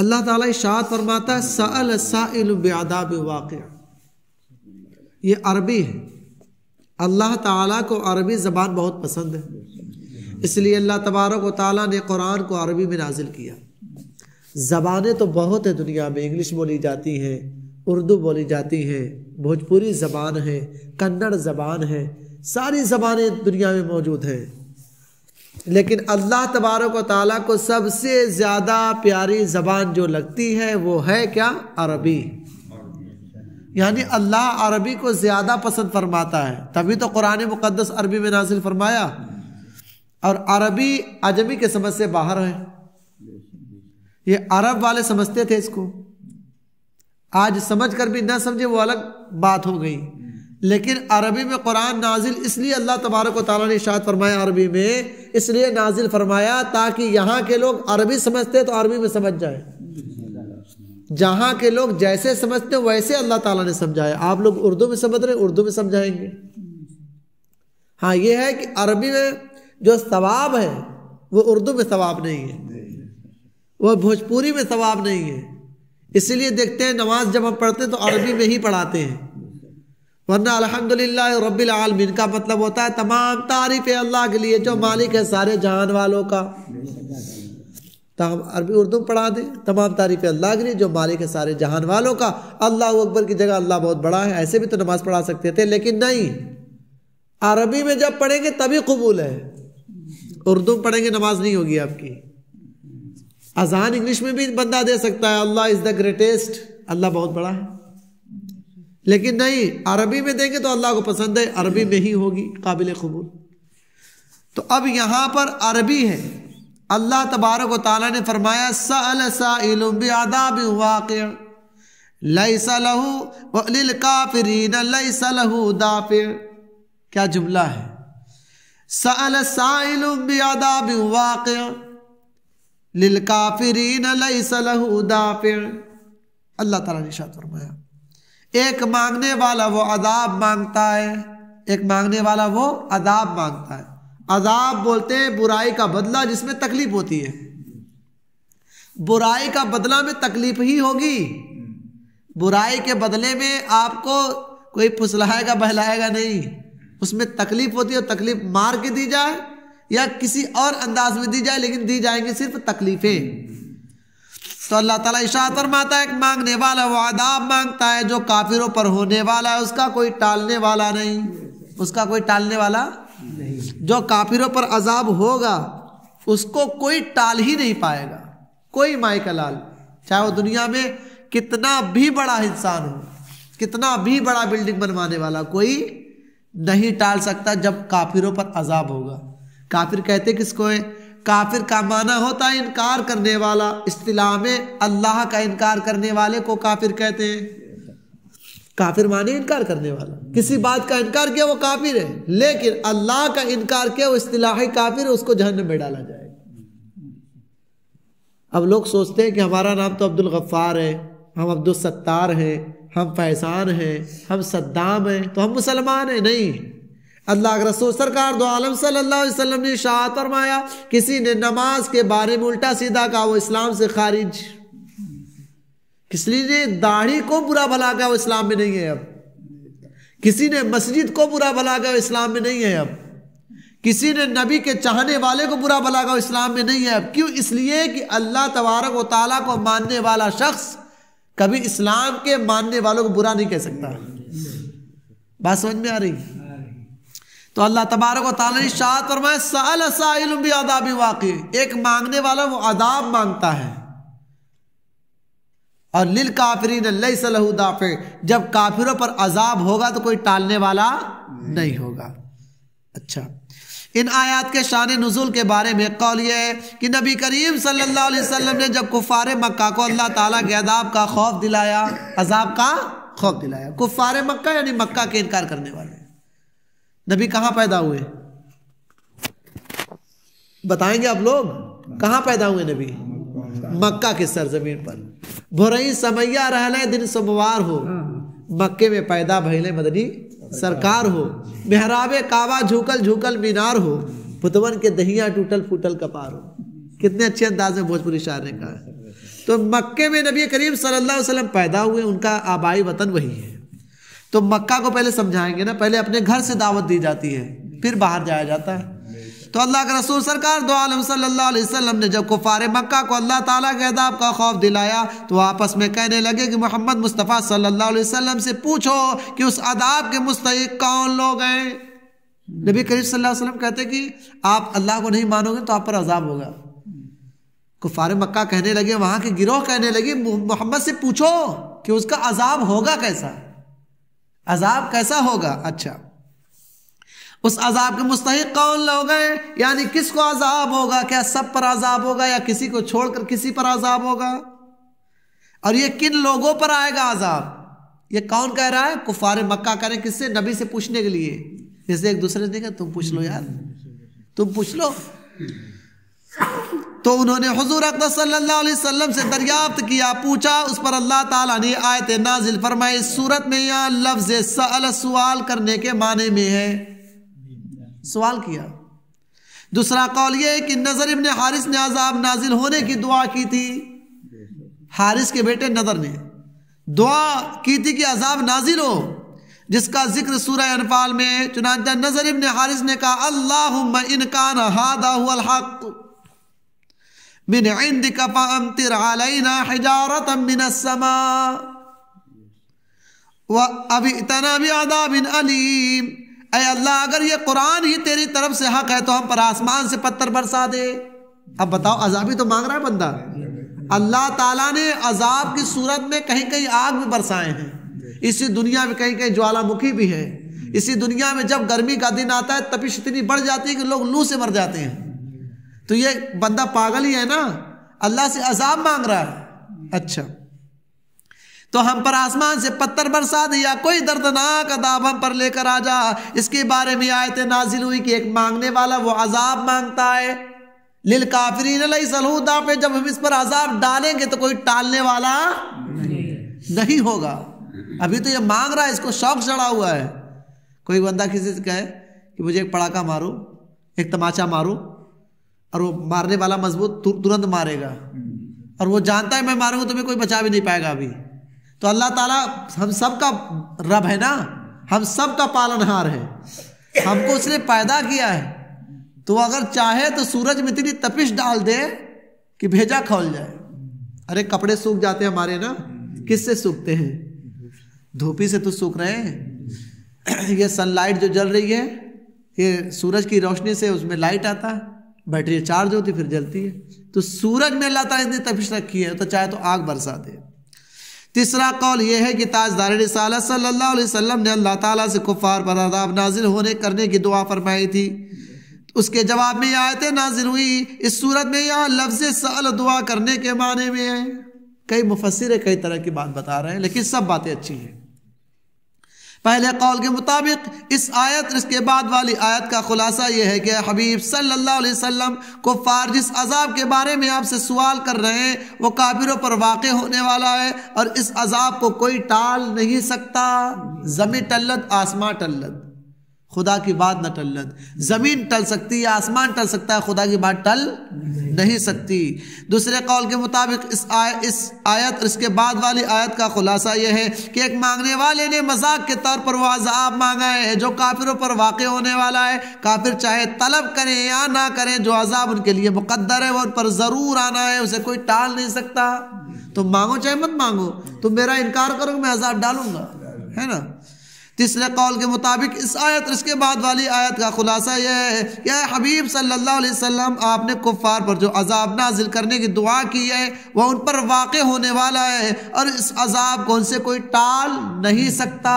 अल्लाह ताला इशात फरमाता है सअल साइल बेआदाब वाक़ ये अरबी है अल्लाह ताला को अरबी ज़बान बहुत पसंद है इसलिए अल्लाह तबारक ताला ने कुरान को अरबी में नाजिल किया ज़बानें तो बहुत हैं दुनिया में इंग्लिश बोली जाती हैं उर्दू बोली जाती हैं भोजपुरी ज़बान है कन्नड़ ज़बान है सारी ज़बानें दुनिया में मौजूद हैं लेकिन अल्लाह तबारक ताली को सबसे ज़्यादा प्यारी ज़बान जो लगती है वो है क्या अरबी यानी अल्लाह अरबी को ज़्यादा पसंद फरमाता है तभी तो कुरान मुक़दस अरबी में नाजिल फरमाया और अरबी अजमी के समझ से बाहर है ये अरब वाले समझते थे इसको आज समझ कर भी ना समझे वो अलग बात हो गई लेकिन अरबी में कुरान नाजिल इसलिए अल्लाह तबारक ताली ने इशात फरमाया अरबी में इसलिए नाजिल फरमाया ताकि यहाँ के लोग अरबी समझते तो अरबी में समझ जाए जहाँ के लोग जैसे समझते वैसे अल्लाह ताला ने समझाया आप लोग उर्दू में समझ रहे उर्दू में समझाएंगे हाँ ये है कि अरबी में जो सवाब है वो उर्दू में सवाब नहीं है वह भोजपुरी में सवाब नहीं है इसीलिए देखते हैं नमाज जब हम पढ़ते हैं तो अरबी में ही पढ़ाते हैं वरना अलहमदिल्ला आलमिन का मतलब होता है तमाम तारीफ अल्लाह के लिए जो मालिक है सारे जहान वालों का तमाम अरबी उर्दू पढ़ा दें तमाम तारीफ अल्लाह के लिए जो मालिक है सारे जहान वालों का अल्लाह अकबर की जगह अल्लाह बहुत बड़ा है ऐसे भी तो नमाज़ पढ़ा सकते थे लेकिन नहीं अरबी में जब पढ़ेंगे तभी कबूल है उर्दू पढ़ेंगे नमाज नहीं होगी आपकी अजान इंग्लिश में भी बंदा दे सकता है Allah is the greatest Allah बहुत बड़ा है लेकिन नहीं अरबी में देंगे तो अल्लाह को पसंद है अरबी में ही होगी काबिल कबूल तो अब यहाँ पर अरबी है अल्लाह तबारक ताली ने फरमाया सल सादाब क्या जुमला है सल सादाब लिल अल्लाह तला ने शाद फरमाया एक मांगने वाला वो अदाब मांगता है एक मांगने वाला वो अदाब मांगता है अदाब बोलते हैं बुराई का बदला जिसमें तकलीफ होती है बुराई का बदला में तकलीफ ही होगी बुराई के बदले में आपको कोई फुसलाएगा बहलाएगा नहीं उसमें तकलीफ होती है तकलीफ मार के दी जाए या किसी और अंदाज में दी जाए लेकिन दी जाएंगी सिर्फ तकलीफें तो अल्लाह ताला इशात फरमाता है मांगने वाला वो आदाब मांगता है जो काफिरों पर होने वाला है उसका कोई टालने वाला नहीं उसका कोई टालने वाला नहीं जो काफिरों पर अजाब होगा उसको कोई टाल ही नहीं पाएगा कोई माइका लाल चाहे वो दुनिया में कितना भी बड़ा इंसान हो कितना भी बड़ा बिल्डिंग बनवाने वाला कोई नहीं टाल सकता जब काफिरों पर अजाब होगा काफिर कहते किसको है काफिर का माना होता है इनकार करने वाला इस्तीलाह में अल्लाह का इनकार करने वाले को काफिर कहते हैं काफिर माने इनकार करने वाला किसी बात का इनकार किया वो काफिर है लेकिन अल्लाह का इनकार किया वो इस्तीलाही काफिर उसको जहन्नम में डाला जाए अब लोग सोचते हैं कि हमारा नाम तो अब्दुल गफ्फार है हम अब्दुल सत्तार हैं हम फैसान हैं हम सद्दाम हैं तो हम मुसलमान हैं नहीं अल्लाह के रसूल सरकार दो आलम सल्लल्लाहु अलैहि वसल्लम ने शाह फरमाया किसी ने नमाज के बारे में उल्टा सीधा कहा वो इस्लाम से खारिज किसी ने दाढ़ी को बुरा भला कहा वो इस्लाम में नहीं है अब किसी ने मस्जिद को बुरा भला कहा वो इस्लाम में नहीं है अब किसी ने नबी के चाहने वाले को बुरा भला कहा इस्लाम में नहीं है अब क्यों इसलिए कि अल्लाह तबारक व ताली को मानने वाला शख्स कभी इस्लाम के मानने वालों को बुरा नहीं कह सकता बात समझ में आ रही तो अल्लाह तबारक शाह फरमाए साल साइल भी एक मांगने वाला वो आदाब मांगता है और लिल काफरीन दाफे जब काफिरों पर अजाब होगा तो कोई टालने वाला नहीं, नहीं होगा अच्छा इन आयात के शान नज़ुल के बारे में कौल यह है कि नबी करीम सल्लल्लाहु अलैहि वसल्लम ने जब कुफार मक्का को अल्लाह ताला के अदाब का खौफ दिलाया अजाब का खौफ दिलाया कुफार मक्का यानी मक्का के इनकार करने वाले नबी कहाँ पैदा हुए बताएंगे आप लोग कहाँ पैदा हुए नबी मक्का के सरजमीन पर भोरई समैया रहले दिन सोमवार हो हाँ। मक्के में पैदा भैले मदनी सरकार हो मेहराबे कावा झुकल झुकल मीनार हो पुतवन के दहिया टूटल फूटल कपार हो कितने अच्छे अंदाज में भोजपुरी शायर ने कहा तो मक्के में नबी करीम सल्लल्लाहु अलैहि वसल्लम पैदा हुए उनका आबाई वतन वही है तो मक्का को पहले समझाएंगे ना पहले अपने घर से दावत दी जाती है फिर बाहर जाया जाता है तो अल्लाह के रसूल सरकार दो आलम सल्लल्लाहु अलैहि वसल्लम ने जब कुफार मक्का को अल्लाह ताला के अदाब का खौफ दिलाया तो आपस में कहने लगे कि मोहम्मद मुस्तफ़ा सल्लल्लाहु अलैहि वसल्लम से पूछो कि उस अदाब के मुस्तक कौन लोग हैं नबी करीब सल्लल्लाहु अलैहि वसल्लम कहते कि आप अल्लाह को नहीं मानोगे तो आप पर अजाब होगा कुफार मक्का कहने लगे वहाँ के गिरोह कहने लगे मोहम्मद से पूछो कि उसका अजाब होगा कैसा अजाब कैसा होगा अच्छा उस अजाब के मुस्तक कौन लोग हैं यानी किसको अजाब होगा क्या सब पर अजाब होगा या किसी को छोड़कर किसी पर अजाब होगा और ये किन लोगों पर आएगा अजाब ये कौन कह रहा है कुफार मक्का करें किससे नबी से पूछने के लिए जैसे एक दूसरे ने देखा तुम पूछ लो यार तुम पूछ लो तो उन्होंने हजूर अकदम से दरियाफ्त किया पूछा उस पर अल्लाह ताला ने आयत नाजिल फरमाई इस सूरत में यहाँ लफ्ज सल सवाल करने के माने में है सवाल किया दूसरा कौल ये कि नजर इबन हारिस ने आजाब नाजिल होने की दुआ की थी हारिस के बेटे नजर ने दुआ की थी कि अजाब नाजिल हो जिसका जिक्र सूरह अनफाल में चुनाचा नजर इबन हारिस ने कहा अल्लाह इनकान हादा हुआ हक़ मिन इंदिका फमतिर अलैना हिजारत मिन समा व अभी इतना भी आदा बिन अलीम अय अल्लाह अगर ये कुरान ही तेरी तरफ से हक है तो हम पर आसमान से पत्थर बरसा दे अब बताओ अजाबी तो मांग रहा है बंदा अल्लाह ताला ने अजाब की सूरत में कहीं कहीं आग भी बरसाए हैं इसी दुनिया में कहीं कहीं ज्वालामुखी भी है इसी दुनिया में जब गर्मी का दिन आता है तपिश इतनी बढ़ जाती है कि लोग लू से मर जाते हैं तो ये बंदा पागल ही है ना अल्लाह से अजाब मांग रहा है अच्छा तो हम पर आसमान से पत्थर बरसा दिया कोई दर्दनाक अदाब हम पर लेकर आ जा इसके बारे में आयत नाजिल हुई कि एक मांगने वाला वो अजाब मांगता है लिल काफरीन सलूदा पे जब हम इस पर अजाब डालेंगे तो कोई टालने वाला नहीं, नहीं होगा अभी तो ये मांग रहा है इसको शौक चढ़ा हुआ है कोई बंदा किसी से कहे कि मुझे एक पड़ाका मारो एक तमाचा मारू और वो मारने वाला मजबूत तुरंत मारेगा हम्म। और वो जानता है मैं मारूंगा तुम्हें कोई बचा भी नहीं पाएगा अभी तो अल्लाह ताला हम सब का रब है ना हम सब का पालनहार है हमको उसने पैदा किया है तो अगर चाहे तो सूरज में इतनी तपिश डाल दे कि भेजा खोल जाए अरे कपड़े सूख जाते हैं हमारे ना किससे सूखते हैं धोपी से तो सूख रहे हैं ये सनलाइट जो जल रही है ये सूरज की रोशनी से उसमें लाइट आता है बैटरी चार्ज होती फिर जलती है तो सूरज में अल्लाह ताला इतनी तपिश रखी है तो चाहे तो आग बरसा दे तीसरा कौल यह है कि ताजदार रिसाला सल्लल्लाहु अलैहि वसल्लम ने अल्लाह ताला से कुफार पर आदाब नाजिल होने करने की दुआ फरमाई थी उसके जवाब में आयतें नाजिल हुई इस सूरत में यहाँ लफ्ज साल दुआ करने के माने में है कई मुफसर कई तरह की बात बता रहे हैं लेकिन सब बातें अच्छी हैं पहले कौल के मुताबिक इस आयत इसके बाद वाली आयत का खुलासा यह है कि हबीब सल्लल्लाहु अलैहि वसल्लम को जिस अजाब के बारे में आपसे सवाल कर रहे हैं वो काबिरों पर वाक़ होने वाला है और इस अजाब को कोई टाल नहीं सकता ज़मी टल्लत आसमां टल्लत खुदा की बात न टलत ज़मीन टल सकती है आसमान टल सकता है खुदा की बात टल नहीं सकती दूसरे कौल के मुताबिक इस आय इस आयत और इसके बाद वाली आयत का खुलासा यह है कि एक मांगने वाले ने मजाक के तौर पर वह अजाब मांगा है जो काफिरों पर वाक़ होने वाला है काफिर चाहे तलब करें या ना करें जो अजाब उनके लिए मुकदर है वह उन पर ज़रूर आना है उसे कोई टाल नहीं सकता तो मांगो चाहे मत मांगो तुम मेरा इनकार करो मैं अजाब डालूंगा है ना तीसरे कौल के मुताबिक इस आयत और इसके बाद वाली आयत का खुलासा यह है कि हबीब सल्लल्लाहु अलैहि वसल्लम आपने कुफ़ार पर जो अजाब नाजिल करने की दुआ की है वह उन पर वाक़ होने वाला है और इस अजाब को उनसे कोई टाल नहीं सकता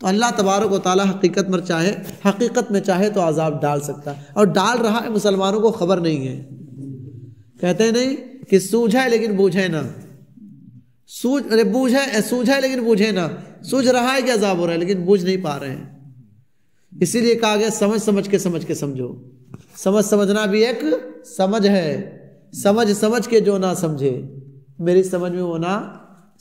तो अल्लाह तबारक ताली हकीकत में चाहे हकीकत में चाहे तो अजाब डाल सकता है और डाल रहा है मुसलमानों को खबर नहीं है कहते नहीं कि सूझे लेकिन बूझे ना सूझ अरे बूझ है सूझ है लेकिन बूझे ना सूझ रहा है कि अजाब हो रहा है लेकिन बूझ नहीं पा रहे हैं इसीलिए कहा गया समझ समझ के समझ के समझो समझ समझना भी एक समझ है समझ समझ के जो ना समझे मेरी समझ में वो ना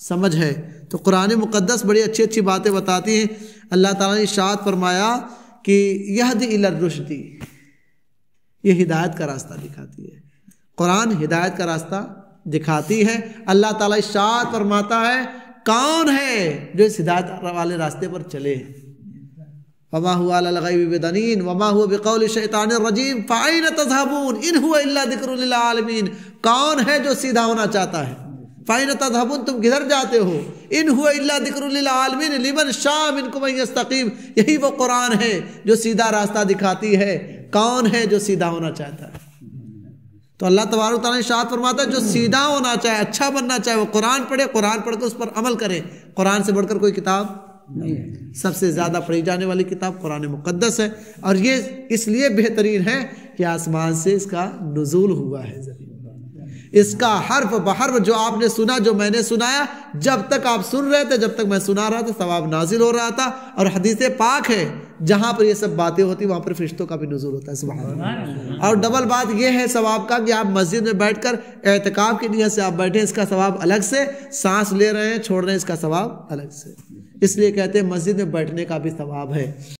समझ है तो कुरान मुक़दस बड़ी अच्छी अच्छी बातें बताती हैं अल्लाह ताला ने इशात फरमाया कि यह दी रुशदी ये हिदायत का रास्ता दिखाती है कुरान हिदायत का रास्ता दिखाती है अल्लाह ताला इशात फरमाता है कौन है जो इस हिदायत वाले रास्ते पर चले वमा हुआ बेदनीन वमा हुआ बेकौल शैतान रजीम फ़ाइन तजहबून इन हुआ अल्ला आलमीन कौन है जो सीधा होना चाहता है फ़ाइन तजहबून तुम किधर जाते हो इन हुआ अल्ला आलमीन लिमन शाम इनको मस्तकीम यही वो कुरान है जो सीधा रास्ता दिखाती है कौन है जो सीधा होना चाहता है तो अल्लाह तबारक ने शाह फरमाता है जो सीधा होना चाहे अच्छा बनना चाहे वो कुरान पढ़े कुरान पढ़ के तो उस पर अमल करे कुरान से बढ़कर कोई किताब नहीं है सबसे ज़्यादा पढ़ी जाने वाली किताब कुरान मुकद्दस है और ये इसलिए बेहतरीन है कि आसमान से इसका नजूल हुआ है इसका हर्फ बहर्फ जो आपने सुना जो मैंने सुनाया जब तक आप सुन रहे थे जब तक मैं सुना रहा था सवाब नाजिल हो रहा था और हदीस पाक है जहाँ पर ये सब बातें होती वहाँ पर फरिश्तों का भी नजूर होता है सुबह और डबल बात यह है सवाब का कि आप मस्जिद में बैठ कर एहतिकाब की नीयत से आप बैठे इसका सवाब अलग से सांस ले रहे हैं छोड़ रहे हैं इसका सवाब अलग से इसलिए कहते हैं मस्जिद में बैठने का भी सवाब है